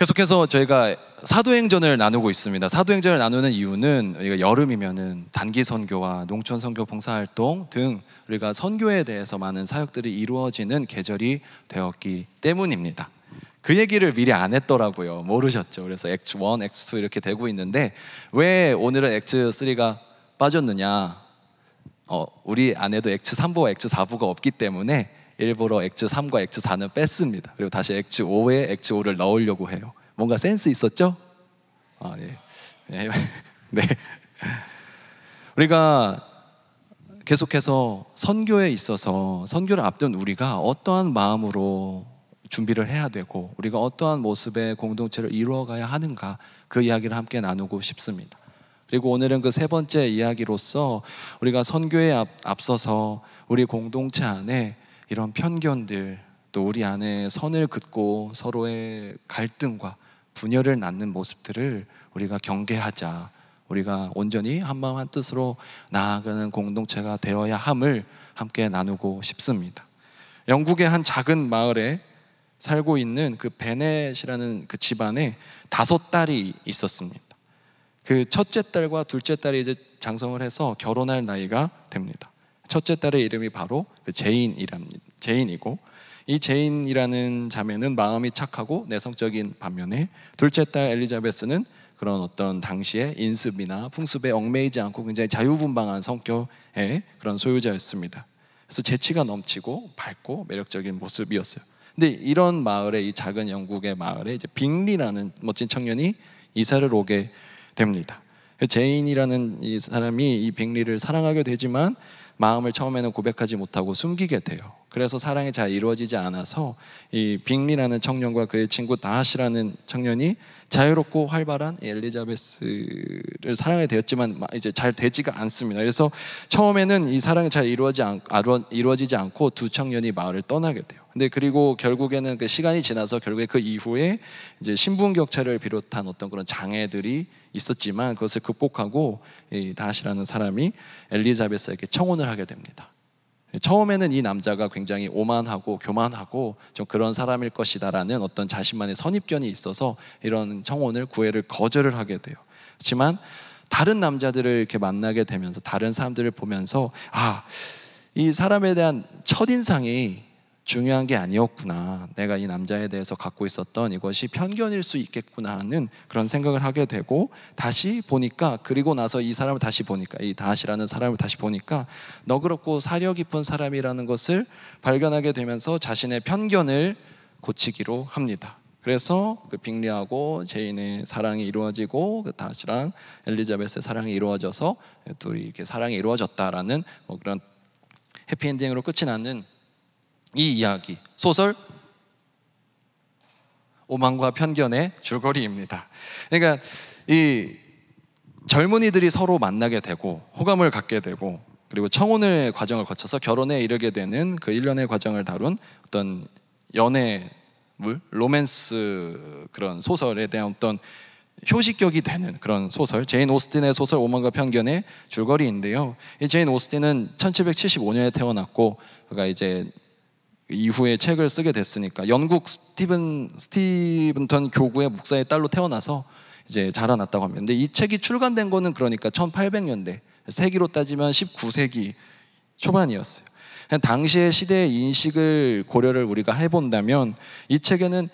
계속해서 저희가 사도행전을 나누고 있습니다. 사도행전을 나누는 이유는 여름이면은 단기 선교와 농촌 선교 봉사활동 등 우리가 선교에 대해서 많은 사역들이 이루어지는 계절이 되었기 때문입니다. 그 얘기를 미리 안 했더라고요. 모르셨죠. 그래서 액츠 1, 액츠 2 이렇게 되고 있는데 왜 오늘은 액츠 3가 빠졌느냐? 어, 우리 안에도 액츠 3부와 액츠 4부가 없기 때문에 일부러 액츠 3과 액츠 4는 뺐습니다. 그리고 다시 액츠 5에 액츠 5를 넣으려고 해요. 뭔가 센스 있었죠? 아, 네. 네. 우리가 계속해서 선교에 있어서 선교를 앞둔 우리가 어떠한 마음으로 준비를 해야 되고 우리가 어떠한 모습의 공동체를 이루어가야 하는가 그 이야기를 함께 나누고 싶습니다. 그리고 오늘은 그 세 번째 이야기로서 우리가 선교에 앞, 앞서서 우리 공동체 안에 이런 편견들 또 우리 안에 선을 긋고 서로의 갈등과 분열을 낳는 모습들을 우리가 경계하자. 우리가 온전히 한마음 한 뜻으로 나아가는 공동체가 되어야 함을 함께 나누고 싶습니다. 영국의 한 작은 마을에 살고 있는 그 베넷이라는 그 집안에 다섯 딸이 있었습니다. 그 첫째 딸과 둘째 딸이 이제 장성을 해서 결혼할 나이가 됩니다. 첫째 딸의 이름이 바로 그 제인이랍니다. 제인이고 이 제인이라는 자매는 마음이 착하고 내성적인 반면에 둘째 딸 엘리자베스는 그런 어떤 당시의 인습이나 풍습에 얽매이지 않고 굉장히 자유분방한 성격의 그런 소유자였습니다. 그래서 재치가 넘치고 밝고 매력적인 모습이었어요. 근데 이런 마을에 이 작은 영국의 마을에 이제 빅리라는 멋진 청년이 이사를 오게 됩니다. 제인이라는 이 사람이 이 빅리를 사랑하게 되지만 마음을 처음에는 고백하지 못하고 숨기게 돼요. 그래서 사랑이 잘 이루어지지 않아서 이 빅리라는 청년과 그의 친구 다하시라는 청년이 자유롭고 활발한 엘리자베스를 사랑하게 되었지만 이제 잘 되지가 않습니다. 그래서 처음에는 이 사랑이 잘 이루어지 않, 이루어지지 않고 두 청년이 마을을 떠나게 돼요. 근데 그리고 결국에는 그 시간이 지나서 결국에 그 이후에 이제 신분 격차를 비롯한 어떤 그런 장애들이 있었지만 그것을 극복하고 이 다시라는 사람이 엘리자베스에게 청혼을 하게 됩니다. 처음에는 이 남자가 굉장히 오만하고 교만하고 좀 그런 사람일 것이다라는 어떤 자신만의 선입견이 있어서 이런 청혼을 구애를 거절을 하게 돼요. 그지만 다른 남자들을 이렇게 만나게 되면서 다른 사람들을 보면서 아, 이 사람에 대한 첫인상이 중요한 게 아니었구나. 내가 이 남자에 대해서 갖고 있었던 이것이 편견일 수 있겠구나 하는 그런 생각을 하게 되고 다시 보니까 그리고 나서 이 사람을 다시 보니까 이 다시라는 사람을 다시 보니까 너그럽고 사려 깊은 사람이라는 것을 발견하게 되면서 자신의 편견을 고치기로 합니다. 그래서 그 빅리하고 제인의 사랑이 이루어지고 그 다시랑 엘리자베스의 사랑이 이루어져서 둘이 이렇게 사랑이 이루어졌다라는 뭐 그런 해피엔딩으로 끝이 나는 이 이야기 소설 오만과 편견의 줄거리입니다. 그러니까 이 젊은이들이 서로 만나게 되고 호감을 갖게 되고 그리고 청혼의 과정을 거쳐서 결혼에 이르게 되는 그 일련의 과정을 다룬 어떤 연애물, 로맨스 그런 소설에 대한 어떤 효시격이 되는 그런 소설, 제인 오스틴의 소설 오만과 편견의 줄거리인데요. 이 제인 오스틴은 1775년에 태어났고 그가 이제 이후에 책을 쓰게 됐으니까 영국 스티븐 스티븐턴 교구의 목사의 딸로 태어나서 이제 자라났다고 합니다. 근데 이 책이 출간된 거는 그러니까 1800년대 세기로 따지면 19세기 초반이었어요. 당시의 시대의 인식을 고려를 우리가 해본다면 이 책에는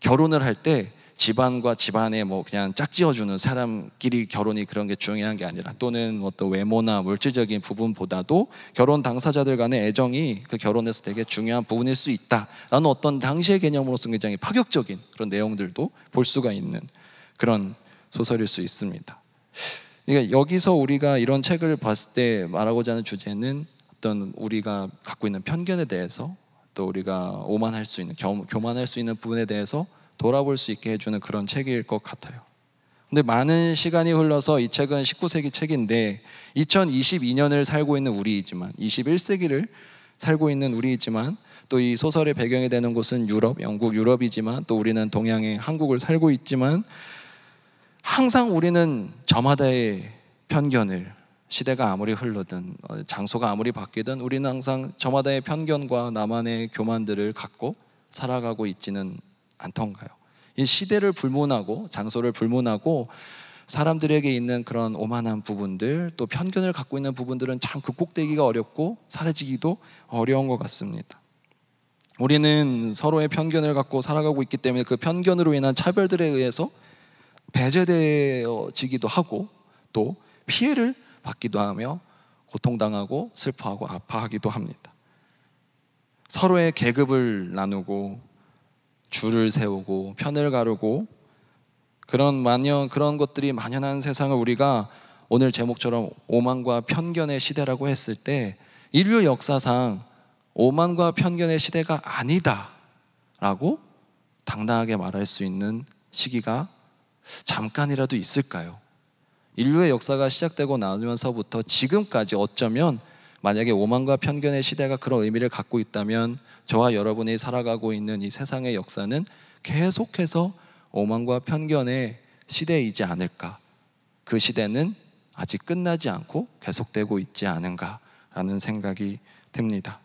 결혼을 할때 집안과 집안에 뭐 그냥 짝지어주는 사람끼리 결혼이 그런 게 중요한 게 아니라 또는 어떤 외모나 물질적인 부분보다도 결혼 당사자들 간의 애정이 그 결혼에서 되게 중요한 부분일 수 있다라는 어떤 당시의 개념으로서 굉장히 파격적인 그런 내용들도 볼 수가 있는 그런 소설일 수 있습니다. 그러니까 여기서 우리가 이런 책을 봤을 때 말하고자 하는 주제는 어떤 우리가 갖고 있는 편견에 대해서 또 우리가 오만할 수 있는 교만할 수 있는 부분에 대해서 돌아볼 수 있게 해주는 그런 책일 것 같아요. 근데 많은 시간이 흘러서 이 책은 19세기 책인데 2022년을 살고 있는 우리이지만 21세기를 살고 있는 우리이지만 또 이 소설의 배경이 되는 곳은 유럽, 영국 유럽이지만 또 우리는 동양의 한국을 살고 있지만 항상 우리는 저마다의 편견을 시대가 아무리 흘러든 어, 장소가 아무리 바뀌든 우리는 항상 저마다의 편견과 나만의 교만들을 갖고 살아가고 있지는 않던가요? 이 시대를 불문하고 장소를 불문하고 사람들에게 있는 그런 오만한 부분들 또 편견을 갖고 있는 부분들은 참 극복되기가 어렵고 사라지기도 어려운 것 같습니다. 우리는 서로의 편견을 갖고 살아가고 있기 때문에 그 편견으로 인한 차별들에 의해서 배제되어지기도 하고 또 피해를 받기도 하며 고통당하고 슬퍼하고 아파하기도 합니다. 서로의 계급을 나누고 줄을 세우고 편을 가르고 그런 만연 그런 것들이 만연한 세상을 우리가 오늘 제목처럼 오만과 편견의 시대라고 했을 때 인류 역사상 오만과 편견의 시대가 아니다라고 당당하게 말할 수 있는 시기가 잠깐이라도 있을까요? 인류의 역사가 시작되고 나면서부터 누 지금까지 어쩌면 만약에 오만과 편견의 시대가 그런 의미를 갖고 있다면 저와 여러분이 살아가고 있는 이 세상의 역사는 계속해서 오만과 편견의 시대이지 않을까. 그 시대는 아직 끝나지 않고 계속되고 있지 않은가라는 생각이 듭니다.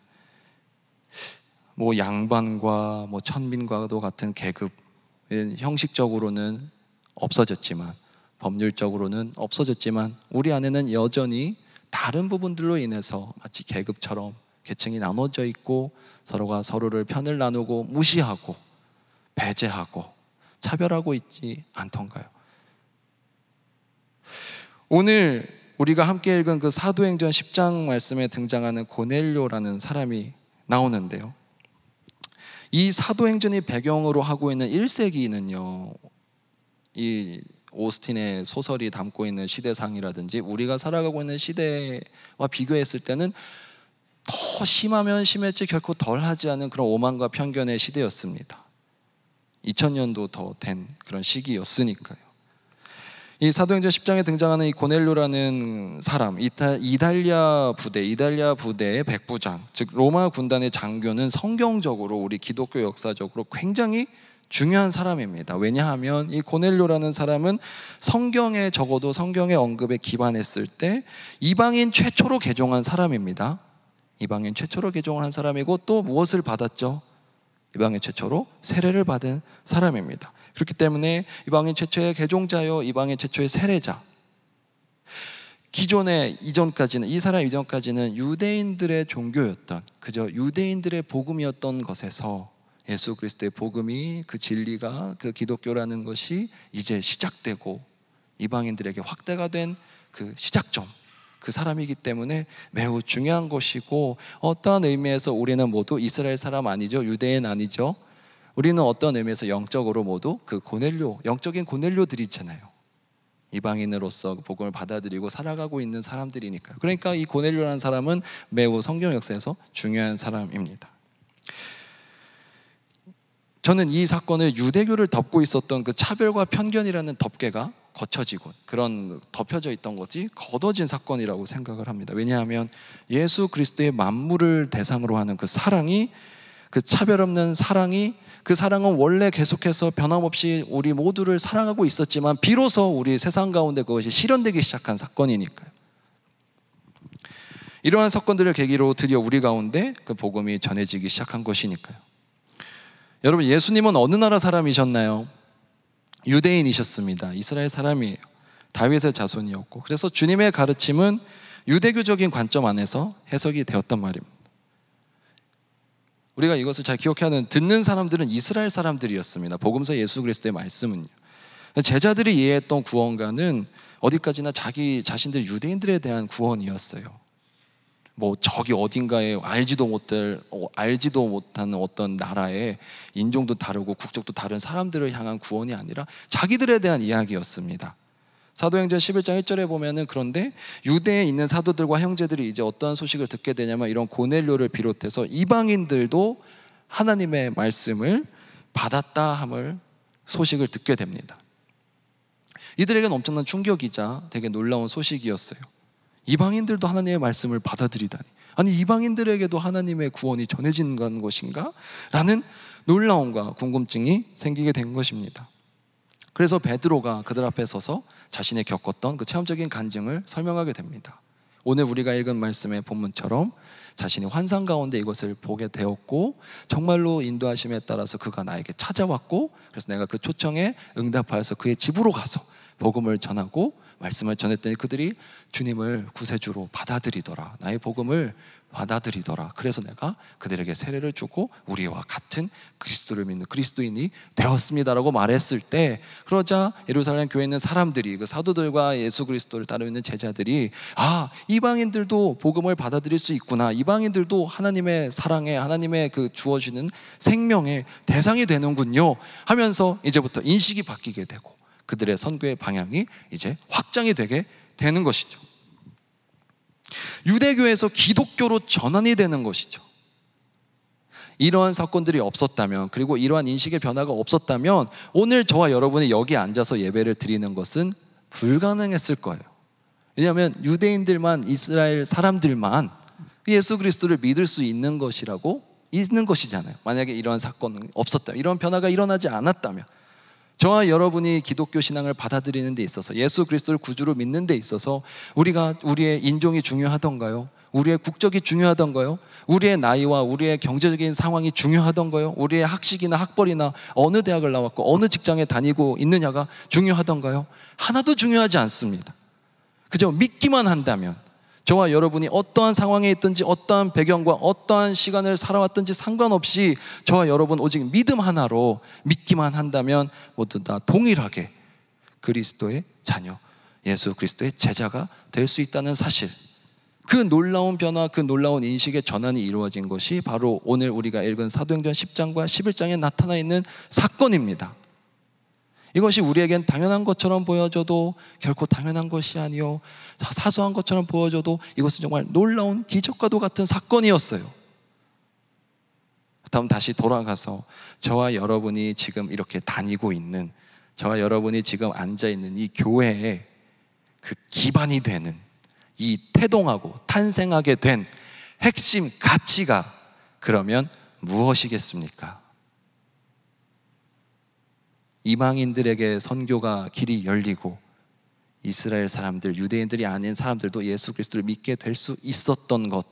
뭐 양반과 뭐 천민과도 같은 계급은 형식적으로는 없어졌지만 법률적으로는 없어졌지만 우리 안에는 여전히 다른 부분들로 인해서 마치 계급처럼 계층이 나눠져 있고 서로가 서로를 편을 나누고 무시하고 배제하고 차별하고 있지 않던가요? 오늘 우리가 함께 읽은 그 사도행전 10장 말씀에 등장하는 고넬료라는 사람이 나오는데요. 이 사도행전이 배경으로 하고 있는 1세기는요. 이 오스틴의 소설이 담고 있는 시대상이라든지 우리가 살아가고 있는 시대와 비교했을 때는 더 심하면 심했지 결코 덜하지 않은 그런 오만과 편견의 시대였습니다. 2000년도 더 된 그런 시기였으니까요. 이 사도행전 10장에 등장하는 이 고넬료라는 사람, 이탈, 이달리아 부대, 이달리아 부대의 백부장, 즉 로마 군단의 장교는 성경적으로 우리 기독교 역사적으로 굉장히 중요한 사람입니다. 왜냐하면 이 고넬료라는 사람은 성경에 적어도 성경의 언급에 기반했을 때 이방인 최초로 개종한 사람입니다. 이방인 최초로 개종한 사람이고 또 무엇을 받았죠? 이방인 최초로 세례를 받은 사람입니다. 그렇기 때문에 이방인 최초의 개종자요, 이방인 최초의 세례자. 기존에 이전까지는 이 사람 이전까지는 유대인들의 종교였던 그저 유대인들의 복음이었던 것에서 예수 그리스도의 복음이 그 진리가 그 기독교라는 것이 이제 시작되고 이방인들에게 확대가 된 그 시작점 그 사람이기 때문에 매우 중요한 것이고 어떠한 의미에서 우리는 모두 이스라엘 사람 아니죠 유대인 아니죠 우리는 어떤 의미에서 영적으로 모두 그 고넬료 영적인 고넬료들이 있잖아요 이방인으로서 그 복음을 받아들이고 살아가고 있는 사람들이니까요 그러니까 이 고넬료라는 사람은 매우 성경 역사에서 중요한 사람입니다 저는 이 사건을 유대교를 덮고 있었던 그 차별과 편견이라는 덮개가 거쳐지고 그런 덮여져 있던 것이 걷어진 사건이라고 생각을 합니다. 왜냐하면 예수 그리스도의 만물을 대상으로 하는 그 사랑이 그 차별 없는 사랑이 그 사랑은 원래 계속해서 변함없이 우리 모두를 사랑하고 있었지만 비로소 우리 세상 가운데 그것이 실현되기 시작한 사건이니까요. 이러한 사건들을 계기로 드디어 우리 가운데 그 복음이 전해지기 시작한 것이니까요. 여러분, 예수님은 어느 나라 사람이셨나요? 유대인이셨습니다. 이스라엘 사람이에요. 다윗의 자손이었고. 그래서 주님의 가르침은 유대교적인 관점 안에서 해석이 되었단 말입니다. 우리가 이것을 잘 기억해야 하는 듣는 사람들은 이스라엘 사람들이었습니다. 복음서 예수 그리스도의 말씀은요. 제자들이 이해했던 구원과는 어디까지나 자기 자신들 유대인들에 대한 구원이었어요. 뭐 저기 어딘가에 알지도 못들 어, 알지도 못하는 어떤 나라의 인종도 다르고 국적도 다른 사람들을 향한 구원이 아니라 자기들에 대한 이야기였습니다. 사도행전 11장 1절에 보면은 그런데 유대에 있는 사도들과 형제들이 이제 어떤 소식을 듣게 되냐면 이런 고넬료를 비롯해서 이방인들도 하나님의 말씀을 받았다 함을 소식을 듣게 됩니다. 이들에겐 엄청난 충격이자 되게 놀라운 소식이었어요. 이방인들도 하나님의 말씀을 받아들이다니. 아니 이방인들에게도 하나님의 구원이 전해진다는 것인가? 라는 놀라움과 궁금증이 생기게 된 것입니다. 그래서 베드로가 그들 앞에 서서 자신이 겪었던 그 체험적인 간증을 설명하게 됩니다. 오늘 우리가 읽은 말씀의 본문처럼 자신이 환상 가운데 이것을 보게 되었고 정말로 인도하심에 따라서 그가 나에게 찾아왔고 그래서 내가 그 초청에 응답하여서 그의 집으로 가서 복음을 전하고 말씀을 전했더니 그들이 주님을 구세주로 받아들이더라. 나의 복음을 받아들이더라. 그래서 내가 그들에게 세례를 주고 우리와 같은 그리스도를 믿는 그리스도인이 되었습니다라고 말했을 때 그러자 예루살렘 교회에 있는 사람들이 그 사도들과 예수 그리스도를 따르는 제자들이 아, 이방인들도 복음을 받아들일 수 있구나. 이방인들도 하나님의 사랑에 하나님의 그 주어지는 생명의 대상이 되는군요. 하면서 이제부터 인식이 바뀌게 되고 그들의 선교의 방향이 이제 확장이 되게 되는 것이죠. 유대교에서 기독교로 전환이 되는 것이죠. 이러한 사건들이 없었다면, 그리고 이러한 인식의 변화가 없었다면, 오늘 저와 여러분이 여기 앉아서 예배를 드리는 것은 불가능했을 거예요. 왜냐하면 유대인들만, 이스라엘 사람들만 예수 그리스도를 믿을 수 있는 것이라고, 있는 것이잖아요. 만약에 이러한 사건이 없었다면, 이런 변화가 일어나지 않았다면. 저와 여러분이 기독교 신앙을 받아들이는 데 있어서 예수 그리스도를 구주로 믿는 데 있어서 우리가 우리의 인종이 중요하던가요? 우리의 국적이 중요하던가요? 우리의 나이와 우리의 경제적인 상황이 중요하던가요? 우리의 학식이나 학벌이나 어느 대학을 나왔고 어느 직장에 다니고 있느냐가 중요하던가요? 하나도 중요하지 않습니다. 그저 믿기만 한다면 저와 여러분이 어떠한 상황에 있든지 어떠한 배경과 어떠한 시간을 살아왔든지 상관없이 저와 여러분 오직 믿음 하나로 믿기만 한다면 모두 다 동일하게 그리스도의 자녀, 예수 그리스도의 제자가 될 수 있다는 사실. 그 놀라운 변화, 그 놀라운 인식의 전환이 이루어진 것이 바로 오늘 우리가 읽은 사도행전 10장과 11장에 나타나 있는 사건입니다. 이것이 우리에겐 당연한 것처럼 보여져도 결코 당연한 것이 아니요 사소한 것처럼 보여져도 이것은 정말 놀라운 기적과도 같은 사건이었어요. 다음 다시 돌아가서 저와 여러분이 지금 이렇게 다니고 있는 저와 여러분이 지금 앉아 있는 이 교회의 그 기반이 되는 이 태동하고 탄생하게 된 핵심 가치가 그러면 무엇이겠습니까? 이방인들에게 선교가 길이 열리고 이스라엘 사람들, 유대인들이 아닌 사람들도 예수 그리스도를 믿게 될 수 있었던 것.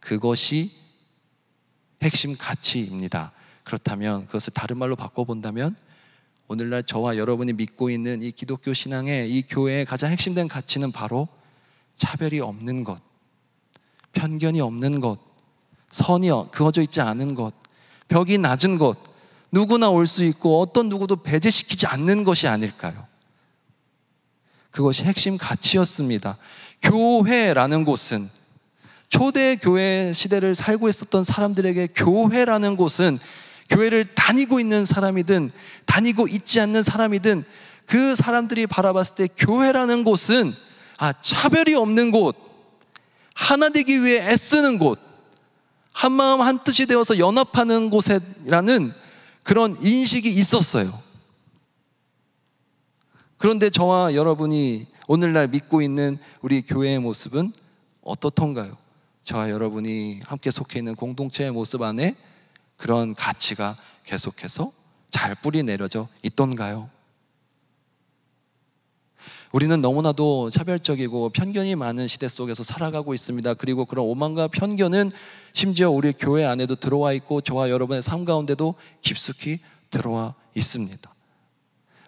그것이 핵심 가치입니다. 그렇다면 그것을 다른 말로 바꿔본다면 오늘날 저와 여러분이 믿고 있는 이 기독교 신앙의 이 교회의 가장 핵심된 가치는 바로 차별이 없는 것, 편견이 없는 것, 선이 그어져 있지 않은 것, 벽이 낮은 것, 누구나 올 수 있고 어떤 누구도 배제시키지 않는 것이 아닐까요? 그것이 핵심 가치였습니다. 교회라는 곳은 초대 교회 시대를 살고 있었던 사람들에게 교회라는 곳은 교회를 다니고 있는 사람이든 다니고 있지 않는 사람이든 그 사람들이 바라봤을 때 교회라는 곳은 아, 차별이 없는 곳, 하나 되기 위해 애쓰는 곳, 한마음 한뜻이 되어서 연합하는 곳이라는 그런 인식이 있었어요. 그런데 저와 여러분이 오늘날 믿고 있는 우리 교회의 모습은 어떻던가요? 저와 여러분이 함께 속해 있는 공동체의 모습 안에 그런 가치가 계속해서 잘 뿌리 내려져 있던가요? 우리는 너무나도 차별적이고 편견이 많은 시대 속에서 살아가고 있습니다. 그리고 그런 오만과 편견은 심지어 우리 교회 안에도 들어와 있고 저와 여러분의 삶 가운데도 깊숙이 들어와 있습니다.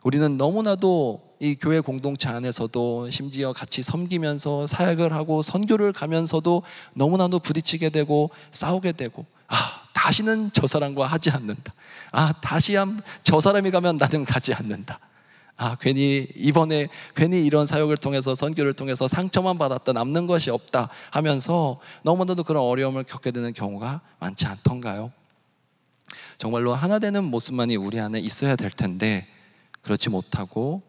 우리는 너무나도 이 교회 공동체 안에서도 심지어 같이 섬기면서 사역을 하고 선교를 가면서도 너무나도 부딪히게 되고 싸우게 되고 아 다시는 저 사람과 하지 않는다. 아 다시 한저 사람이 가면 나는 가지 않는다. 아, 괜히 이번에 괜히 이런 사역을 통해서 선교를 통해서 상처만 받았다 남는 것이 없다 하면서 너무나도 그런 어려움을 겪게 되는 경우가 많지 않던가요? 정말로 하나 되는 모습만이 우리 안에 있어야 될 텐데 그렇지 못하고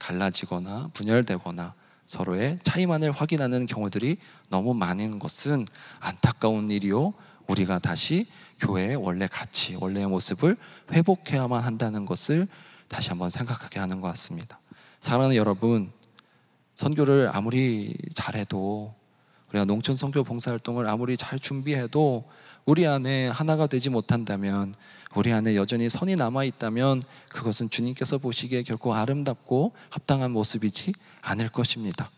갈라지거나 분열되거나 서로의 차이만을 확인하는 경우들이 너무 많은 것은 안타까운 일이요. 우리가 다시 교회의 원래 가치, 원래의 모습을 회복해야만 한다는 것을 다시 한번 생각하게 하는 것 같습니다. 사랑하는 여러분, 선교를 아무리 잘해도 우리가 농촌 선교 봉사활동을 아무리 잘 준비해도 우리 안에 하나가 되지 못한다면 우리 안에 여전히 선이 남아 있다면 그것은 주님께서 보시기에 결코 아름답고 합당한 모습이지 않을 것입니다.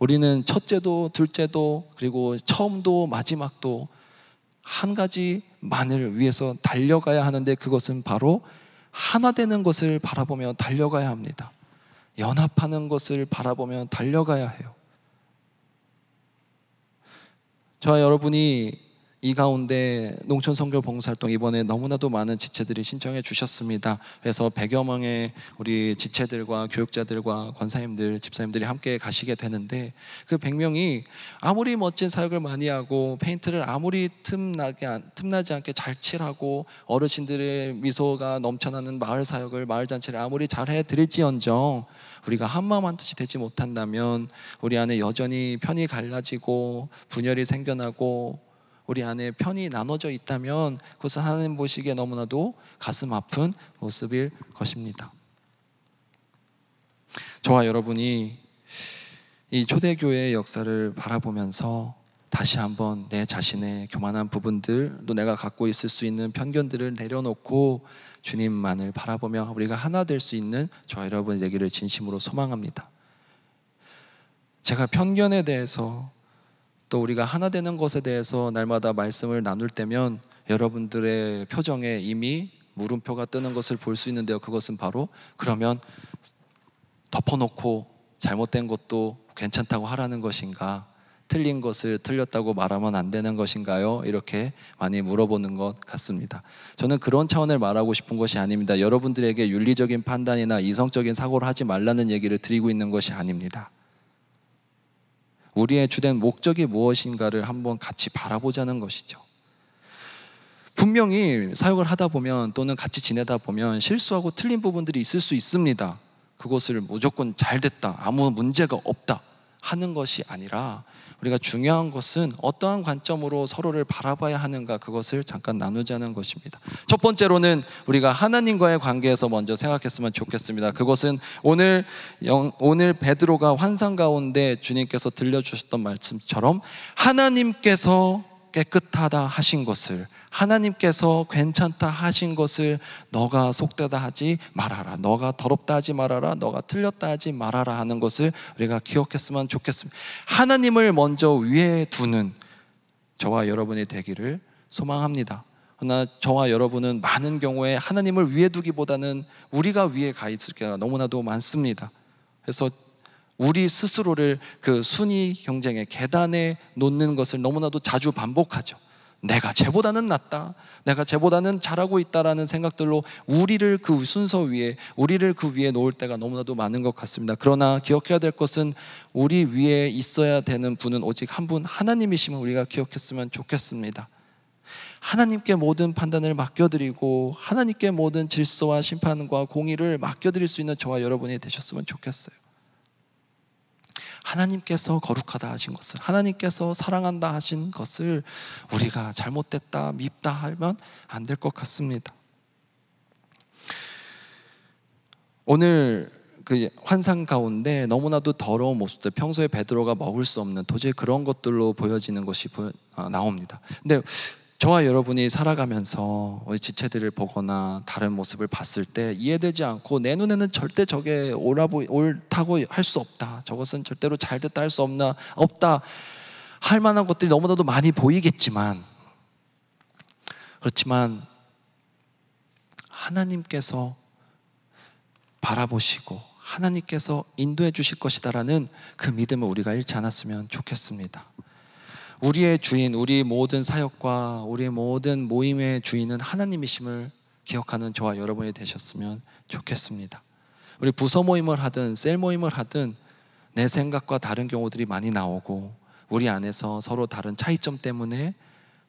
우리는 첫째도 둘째도 그리고 처음도 마지막도 한 가지만을 위해서 달려가야 하는데 그것은 바로 하나 되는 것을 바라보며 달려가야 합니다. 연합하는 것을 바라보며 달려가야 해요. 저와 여러분이 이 가운데 농촌 선교 봉사활동 이번에 너무나도 많은 지체들이 신청해 주셨습니다. 그래서 100여 명의 우리 지체들과 교육자들과 권사님들, 집사님들이 함께 가시게 되는데 그 100명이 아무리 멋진 사역을 많이 하고 페인트를 아무리 틈나게 틈나지 않게 잘 칠하고 어르신들의 미소가 넘쳐나는 마을 사역을 마을 잔치를 아무리 잘 해 드릴지언정 우리가 한마음 한 뜻이 되지 못한다면 우리 안에 여전히 편이 갈라지고 분열이 생겨나고 우리 안에 편이 나눠져 있다면 그것은 하나님 보시기에 너무나도 가슴 아픈 모습일 것입니다. 저와 여러분이 이 초대교회의 역사를 바라보면서 다시 한번 내 자신의 교만한 부분들 또 내가 갖고 있을 수 있는 편견들을 내려놓고 주님만을 바라보며 우리가 하나 될 수 있는 저 여러분 얘기를 진심으로 소망합니다. 제가 편견에 대해서 또 우리가 하나 되는 것에 대해서 날마다 말씀을 나눌 때면 여러분들의 표정에 이미 물음표가 뜨는 것을 볼 수 있는데요. 그것은 바로 그러면 덮어놓고 잘못된 것도 괜찮다고 하라는 것인가? 틀린 것을 틀렸다고 말하면 안 되는 것인가요? 이렇게 많이 물어보는 것 같습니다. 저는 그런 차원을 말하고 싶은 것이 아닙니다. 여러분들에게 윤리적인 판단이나 이성적인 사고를 하지 말라는 얘기를 드리고 있는 것이 아닙니다. 우리의 주된 목적이 무엇인가를 한번 같이 바라보자는 것이죠. 분명히 사역을 하다 보면 또는 같이 지내다 보면 실수하고 틀린 부분들이 있을 수 있습니다. 그것을 무조건 잘 됐다, 아무 문제가 없다 하는 것이 아니라 우리가 중요한 것은 어떠한 관점으로 서로를 바라봐야 하는가 그것을 잠깐 나누자는 것입니다. 첫 번째로는 우리가 하나님과의 관계에서 먼저 생각했으면 좋겠습니다. 그것은 오늘 영, 오늘 베드로가 환상 가운데 주님께서 들려주셨던 말씀처럼 하나님께서 깨끗하다 하신 것을 하나님께서 괜찮다 하신 것을 너가 속되다 하지 말아라. 너가 더럽다 하지 말아라. 너가 틀렸다 하지 말아라 하는 것을 우리가 기억했으면 좋겠습니다. 하나님을 먼저 위에 두는 저와 여러분이 되기를 소망합니다. 그러나 저와 여러분은 많은 경우에 하나님을 위에 두기보다는 우리가 위에 가 있을 게 너무나도 많습니다. 그래서 우리 스스로를 그 순위 경쟁의 계단에 놓는 것을 너무나도 자주 반복하죠. 내가 쟤보다는 낫다. 내가 쟤보다는 잘하고 있다라는 생각들로 우리를 그 순서 위에, 우리를 그 위에 놓을 때가 너무나도 많은 것 같습니다. 그러나 기억해야 될 것은 우리 위에 있어야 되는 분은 오직 한 분하나님이시면 우리가 기억했으면 좋겠습니다. 하나님께 모든 판단을 맡겨드리고 하나님께 모든 질서와 심판과 공의를 맡겨드릴 수 있는 저와 여러분이 되셨으면 좋겠어요. 하나님께서 거룩하다 하신 것을 하나님께서 사랑한다 하신 것을 우리가 잘못됐다 밉다 하면 안 될 것 같습니다. 오늘 그 환상 가운데 너무나도 더러운 모습들 평소에 베드로가 먹을 수 없는 도저히 그런 것들로 보여지는 것이 아, 나옵니다. 근데 저와 여러분이 살아가면서 우리 지체들을 보거나 다른 모습을 봤을 때 이해되지 않고 내 눈에는 절대 저게 오라보, 옳다고 할 수 없다. 저것은 절대로 잘됐다 할 수 없나, 없다. 할 만한 것들이 너무나도 많이 보이겠지만 그렇지만 하나님께서 바라보시고 하나님께서 인도해 주실 것이다라는 그 믿음을 우리가 잃지 않았으면 좋겠습니다. 우리의 주인, 우리 모든 사역과 우리 모든 모임의 주인은 하나님이심을 기억하는 저와 여러분이 되셨으면 좋겠습니다. 우리 부서 모임을 하든 셀 모임을 하든 내 생각과 다른 경우들이 많이 나오고 우리 안에서 서로 다른 차이점 때문에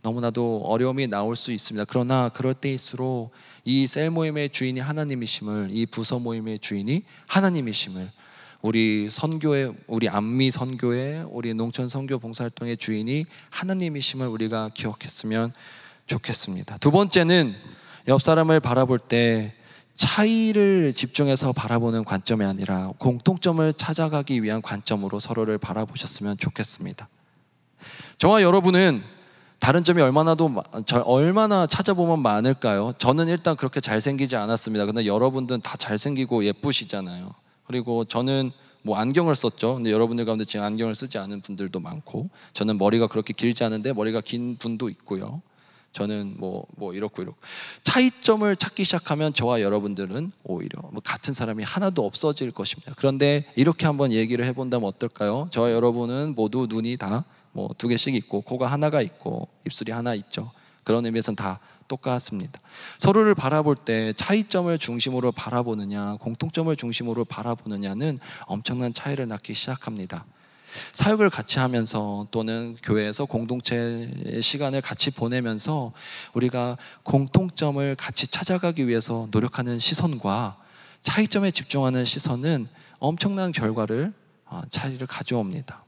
너무나도 어려움이 나올 수 있습니다. 그러나 그럴 때일수록 이 셀 모임의 주인이 하나님이심을 이 부서 모임의 주인이 하나님이심을 우리 선교의 우리 안미 선교의 우리 농촌 선교 봉사활동의 주인이 하나님이심을 우리가 기억했으면 좋겠습니다. 두 번째는 옆 사람을 바라볼 때 차이를 집중해서 바라보는 관점이 아니라 공통점을 찾아가기 위한 관점으로 서로를 바라보셨으면 좋겠습니다. 저와 여러분은 다른 점이 얼마나 도 얼마나 찾아보면 많을까요? 저는 일단 그렇게 잘생기지 않았습니다. 근데 여러분들은 다 잘생기고 예쁘시잖아요. 그리고 저는 뭐 안경을 썼죠. 근데 여러분들 가운데 지금 안경을 쓰지 않은 분들도 많고 저는 머리가 그렇게 길지 않은데 머리가 긴 분도 있고요. 저는 뭐뭐 뭐 이렇고 이렇고 차이점을 찾기 시작하면 저와 여러분들은 오히려 뭐 같은 사람이 하나도 없어질 것입니다. 그런데 이렇게 한번 얘기를 해본다면 어떨까요? 저와 여러분은 모두 눈이 다 뭐 두 개씩 있고 코가 하나가 있고 입술이 하나 있죠. 그런 의미에서는 다 똑같습니다. 서로를 바라볼 때 차이점을 중심으로 바라보느냐, 공통점을 중심으로 바라보느냐는 엄청난 차이를 낳기 시작합니다. 사역을 같이 하면서 또는 교회에서 공동체 시간을 같이 보내면서 우리가 공통점을 같이 찾아가기 위해서 노력하는 시선과 차이점에 집중하는 시선은 엄청난 결과를 어, 차이를 가져옵니다.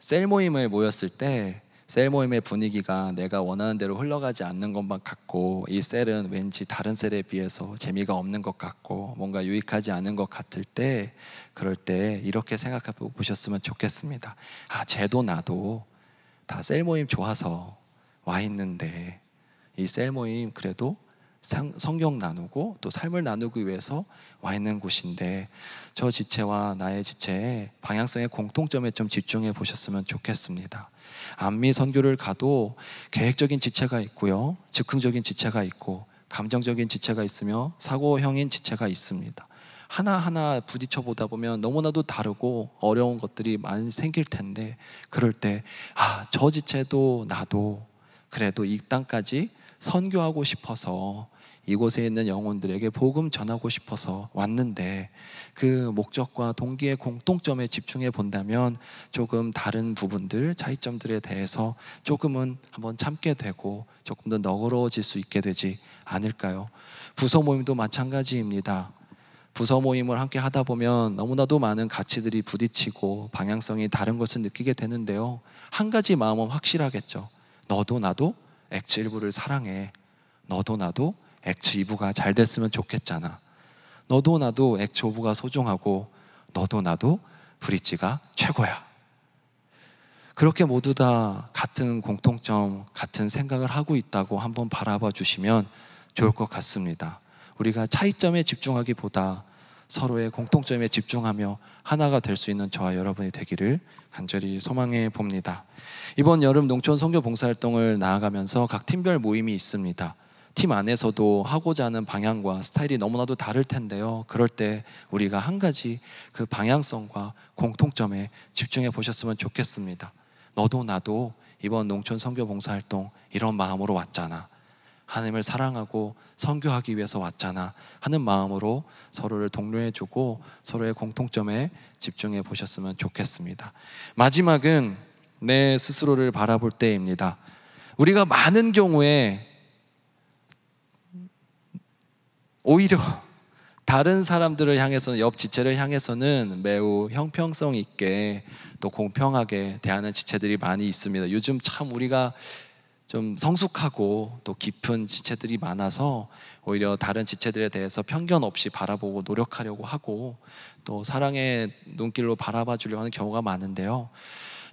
셀 모임에 모였을 때셀 모임의 분위기가 내가 원하는 대로 흘러가지 않는 것만 같고 이 셀은 왠지 다른 셀에 비해서 재미가 없는 것 같고 뭔가 유익하지 않은 것 같을 때 그럴 때 이렇게 생각해 보셨으면 좋겠습니다. 아, 쟤도 나도 다 셀 모임 좋아서 와 있는데 이 셀 모임 그래도 성경 나누고 또 삶을 나누기 위해서 와 있는 곳인데 저 지체와 나의 지체의 방향성의 공통점에 좀 집중해 보셨으면 좋겠습니다. 안미 선교를 가도 계획적인 지체가 있고요. 즉흥적인 지체가 있고 감정적인 지체가 있으며 사고형인 지체가 있습니다. 하나하나 부딪혀 보다 보면 너무나도 다르고 어려운 것들이 많이 생길 텐데 그럴 때 아, 저 지체도 나도 그래도 이 땅까지 선교하고 싶어서 이곳에 있는 영혼들에게 복음 전하고 싶어서 왔는데 그 목적과 동기의 공통점에 집중해 본다면 조금 다른 부분들 차이점들에 대해서 조금은 한번 참게 되고 조금 더 너그러워질 수 있게 되지 않을까요? 부서 모임도 마찬가지입니다. 부서 모임을 함께 하다 보면 너무나도 많은 가치들이 부딪히고 방향성이 다른 것을 느끼게 되는데요. 한 가지 마음은 확실하겠죠. 너도 나도 액체 일부를 사랑해. 너도 나도 액체 2부가 잘 됐으면 좋겠잖아. 너도 나도 액체 5부가 소중하고 너도 나도 브릿지가 최고야. 그렇게 모두 다 같은 공통점, 같은 생각을 하고 있다고 한번 바라봐 주시면 좋을 것 같습니다. 우리가 차이점에 집중하기보다 서로의 공통점에 집중하며 하나가 될 수 있는 저와 여러분이 되기를 간절히 소망해 봅니다. 이번 여름 농촌 선교 봉사활동을 나아가면서 각 팀별 모임이 있습니다. 팀 안에서도 하고자 하는 방향과 스타일이 너무나도 다를 텐데요. 그럴 때 우리가 한 가지 그 방향성과 공통점에 집중해 보셨으면 좋겠습니다. 너도 나도 이번 농촌 선교 봉사활동 이런 마음으로 왔잖아. 하나님을 사랑하고 선교하기 위해서 왔잖아 하는 마음으로 서로를 동료해주고 서로의 공통점에 집중해 보셨으면 좋겠습니다. 마지막은 내 스스로를 바라볼 때입니다. 우리가 많은 경우에 오히려 다른 사람들을 향해서는 옆 지체를 향해서는 매우 형평성 있게 또 공평하게 대하는 지체들이 많이 있습니다. 요즘 참 우리가 좀 성숙하고 또 깊은 지체들이 많아서 오히려 다른 지체들에 대해서 편견 없이 바라보고 노력하려고 하고 또 사랑의 눈길로 바라봐 주려 하는 경우가 많은데요.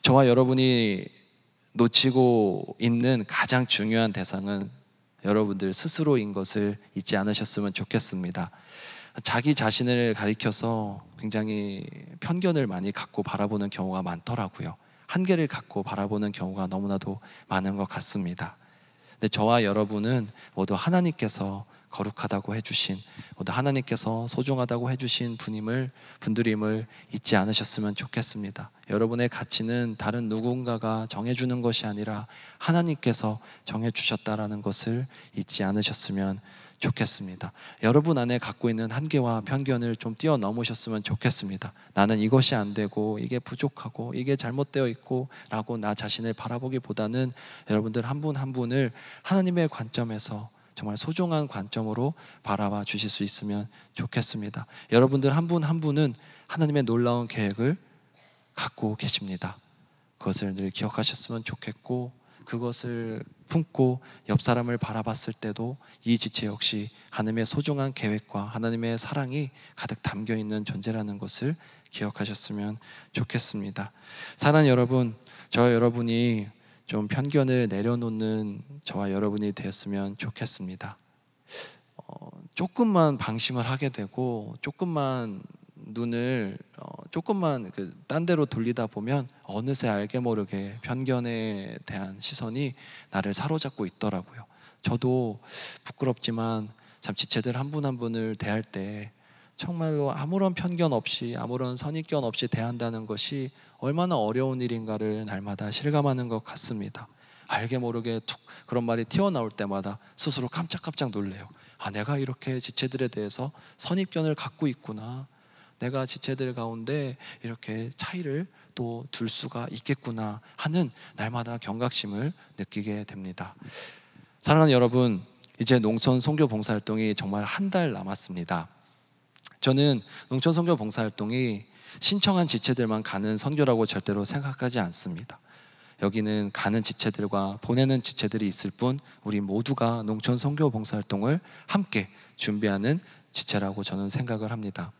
저와 여러분이 놓치고 있는 가장 중요한 대상은 여러분들 스스로인 것을 잊지 않으셨으면 좋겠습니다. 자기 자신을 가리켜서 굉장히 편견을 많이 갖고 바라보는 경우가 많더라고요. 한계를 갖고 바라보는 경우가 너무나도 많은 것 같습니다. 근데 저와 여러분은 모두 하나님께서 거룩하다고 해주신 모두 하나님께서 소중하다고 해주신 분임을 분들임을 잊지 않으셨으면 좋겠습니다. 여러분의 가치는 다른 누군가가 정해주는 것이 아니라 하나님께서 정해주셨다라는 것을 잊지 않으셨으면 좋겠습니다. 여러분 안에 갖고 있는 한계와 편견을 좀 뛰어넘으셨으면 좋겠습니다. 나는 이것이 안 되고 이게 부족하고 이게 잘못되어 있고라고 나 자신을 바라보기보다는 여러분들 한 분한 한 분을 하나님의 관점에서 정말 소중한 관점으로 바라봐 주실 수 있으면 좋겠습니다. 여러분들 한 분한 한 분은 하나님의 놀라운 계획을 갖고 계십니다. 그것을 늘 기억하셨으면 좋겠고 그것을 품고 옆 사람을 바라봤을 때도 이 지체 역시 하나님의 소중한 계획과 하나님의 사랑이 가득 담겨 있는 존재라는 것을 기억하셨으면 좋겠습니다. 사랑 여러분, 저 여러분이 좀 편견을 내려놓는 저와 여러분이 되었으면 좋겠습니다. 어, 조금만 방심을 하게 되고 조금만 눈을 어, 조금만 그딴 데로 돌리다 보면 어느새 알게 모르게 편견에 대한 시선이 나를 사로잡고 있더라고요. 저도 부끄럽지만 참지체들한 분 한 분을 대할 때 정말로 아무런 편견 없이 아무런 선입견 없이 대한다는 것이 얼마나 어려운 일인가를 날마다 실감하는 것 같습니다. 알게 모르게 툭 그런 말이 튀어나올 때마다 스스로 깜짝깜짝 놀래요. 아, 내가 이렇게 지체들에 대해서 선입견을 갖고 있구나. 내가 지체들 가운데 이렇게 차이를 또 둘 수가 있겠구나 하는 날마다 경각심을 느끼게 됩니다. 사랑하는 여러분, 이제 농촌 선교 봉사활동이 정말 한 달 남았습니다. 저는 농촌 선교 봉사활동이 신청한 지체들만 가는 선교라고 절대로 생각하지 않습니다. 여기는 가는 지체들과 보내는 지체들이 있을 뿐 우리 모두가 농촌 선교 봉사활동을 함께 준비하는 지체라고 저는 생각을 합니다.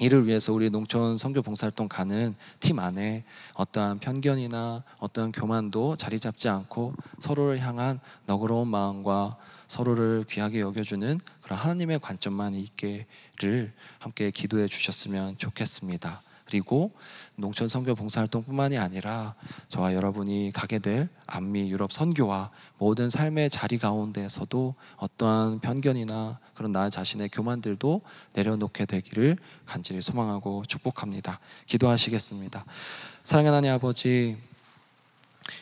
이를 위해서 우리 농촌 선교 봉사활동 가는 팀 안에 어떠한 편견이나 어떤 교만도 자리 잡지 않고 서로를 향한 너그러운 마음과 서로를 귀하게 여겨주는 그런 하나님의 관점만 있게를 함께 기도해 주셨으면 좋겠습니다. 그리고 농촌 선교 봉사활동뿐만이 아니라 저와 여러분이 가게 될 안미 유럽 선교와 모든 삶의 자리 가운데서도 어떠한 편견이나 그런 나 자신의 교만들도 내려놓게 되기를 간절히 소망하고 축복합니다. 기도하시겠습니다. 사랑하 하나님 아버지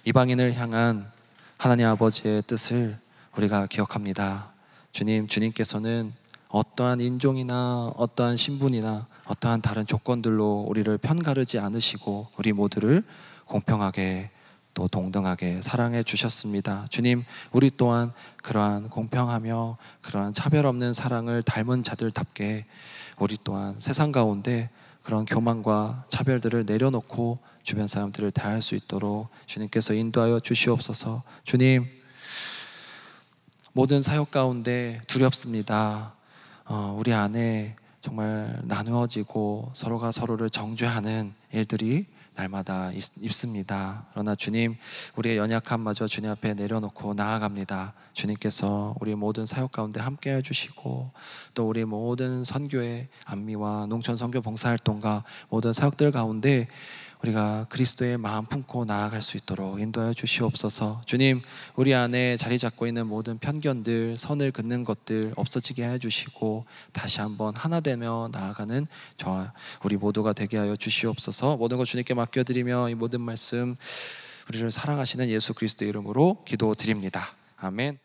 이방인을 향한 하나님 아버지의 뜻을 우리가 기억합니다. 주님, 주님께서는 어떠한 인종이나 어떠한 신분이나 어떠한 다른 조건들로 우리를 편가르지 않으시고 우리 모두를 공평하게 또 동등하게 사랑해 주셨습니다. 주님, 우리 또한 그러한 공평하며 그러한 차별 없는 사랑을 닮은 자들답게 우리 또한 세상 가운데 그런 교만과 차별들을 내려놓고 주변 사람들을 대할 수 있도록 주님께서 인도하여 주시옵소서. 주님, 모든 사역 가운데 두렵습니다. 어, 우리 안에 정말 나누어지고 서로가 서로를 정죄하는 일들이 날마다 있, 습니다 그러나 주님, 우리의 연약함마저 주님 앞에 내려놓고 나아갑니다. 주님께서 우리 모든 사역 가운데 함께 해주시고 또 우리 모든 선교의 안미와 농촌 선교 봉사활동과 모든 사역들 가운데 우리가 그리스도의 마음 품고 나아갈 수 있도록 인도하여 주시옵소서. 주님, 우리 안에 자리 잡고 있는 모든 편견들, 선을 긋는 것들 없어지게 해 주시고 다시 한번 하나 되며 나아가는 저 우리 모두가 되게 하여 주시옵소서. 모든 것 주님께 맡겨 드리며 이 모든 말씀 우리를 사랑하시는 예수 그리스도의 이름으로 기도드립니다. 아멘.